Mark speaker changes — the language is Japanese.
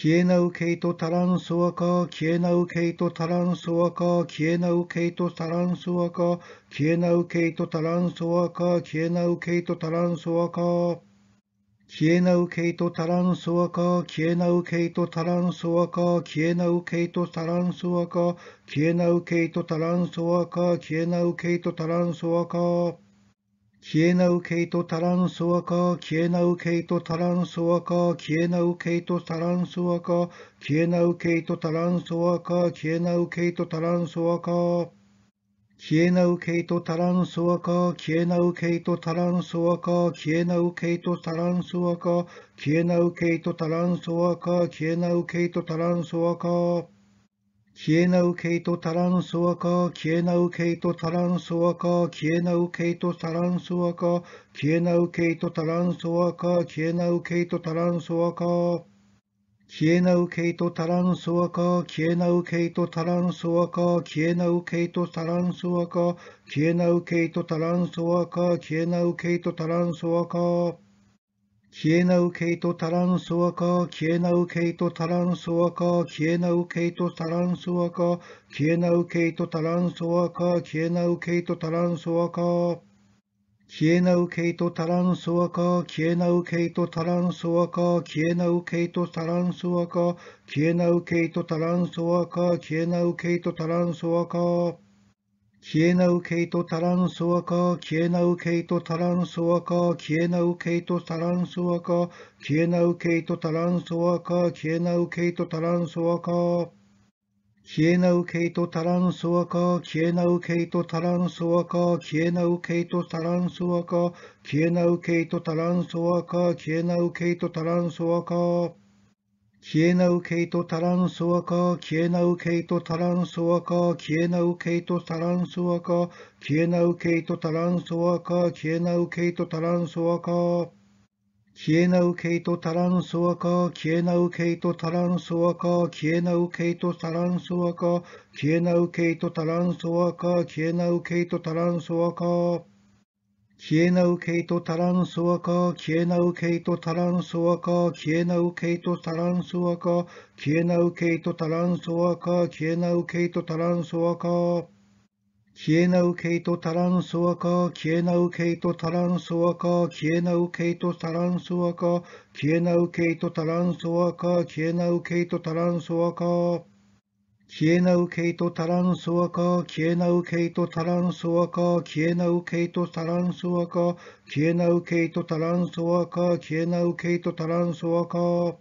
Speaker 1: 消えなうけいとたらんそわか、消えなうけいとたらんそわか、消えなうけいとたらんそわか、消えなうけいとたらんそわか、消えなうけいとたらんそわか。消えなうけいとたらんそわか、消えなうけいとたらんそわか、消えなうけいとたらんそわか、消えなうけいとたらんそわか、消えなうけいとたらんそわか。消えなうけいとたらんそわか、消えなうけいとたらんそわか、消えなうけいとたらんそわか、消えなうけいとたらんそわか、消えなうけいとたらんそわか。消えなうけいとたらんそわか、消えなうけいとたらんそわか、消えなうけいとたらんそわか、消えなうけいとたらんそわか、消えなうけいとたらんそわか。消えなうけいとたらんそわか、消えなうけいとたらんそわか、消えなうけいとたらんそわか、消えなうけいとたらんそわか、消えなうけいとたらんそわか。消えなうけいとたらんそわか、消えなうけいとたらんそわか、消えなうけいとたらんそわか、消えなうけいとたらんそわか、消えなうけいとたらんそわか。消えなうけいとたらんそわか、消えなうけいとたらんそわか、消えなうけいとたらんそわか、消えなうけいとたらんそわか、消えなうけいとたらんそわか。消えなうけいとたらんそわか、消えなうけいとたらんそわか、消えなうけいとたらんそわか、消えなうけいとたらんそわか、消えなうけいとたらんそわか。消えなうけいとたらんそわか、消えなうけいとたらんそわか、消えなうけいとたらんそわか、消えなうけいとたらんそわか、消えなうけいとたらんそわか。消えなうけいとたらんそわか、消えなうけいとたらんそわか、消えなうけいとたらんそわか、消えなうけいとたらんそわか、消えなうけいとたらんそわか。消えなうけいとたらんそわか、消えなうけいとたらんそわか、消えなうけいとたらんそわか、消えなうけいとたらんそわか、消えなうけいとたらんそわか。消えなうけいとたらんそわか、消えなうけいとたらんそわか、消えなうけいとたらんそわか、消えなうけいとたらんそわか、消えなうけいとたらんそわか。消えなうけいとたらんそわか、消えなうけいとたらんそわか、消えなうけいとたらんそわか、消えなうけいとたらんそわか、消えなうけいとたらんそわか。消えなうけいとたらんそわか、消えなうけいとたらんそわか、消えなうけいとたらんそわか、消えなうけいとたらんそわか、消えなうけいとたらんそわか。消えなうけいとたらんそわか、消えなうけいとたらんそわか、消えなうけいとたらんそわか、消えなうけいとたらんそわか、消えなうけいとたらんそわか。